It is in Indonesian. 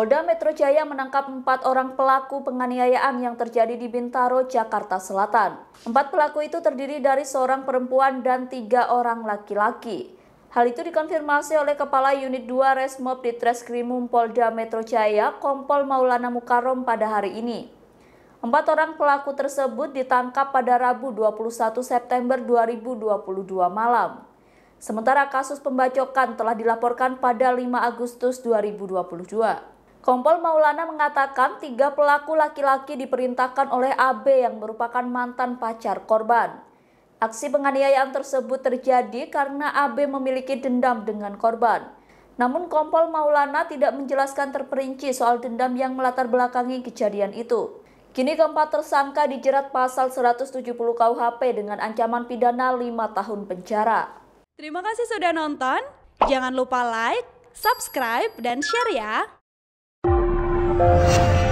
Polda Metro Jaya menangkap empat orang pelaku penganiayaan yang terjadi di Bintaro, Jakarta Selatan. Empat pelaku itu terdiri dari seorang perempuan dan tiga orang laki-laki. Hal itu dikonfirmasi oleh Kepala Unit 2 Resmob di Treskrimum Polda Metro Jaya, Kompol Maulana Mukarom pada hari ini. Empat orang pelaku tersebut ditangkap pada Rabu 21 September 2022 malam. Sementara kasus pembacokan telah dilaporkan pada 5 Agustus 2022. Kompol Maulana mengatakan tiga pelaku laki-laki diperintahkan oleh AB yang merupakan mantan pacar korban. Aksi penganiayaan tersebut terjadi karena AB memiliki dendam dengan korban. Namun Kompol Maulana tidak menjelaskan terperinci soal dendam yang melatar belakangi kejadian itu. Kini keempat tersangka dijerat pasal 170 KUHP dengan ancaman pidana 5 tahun penjara. Terima kasih sudah nonton. Jangan lupa like, subscribe, dan share ya. Música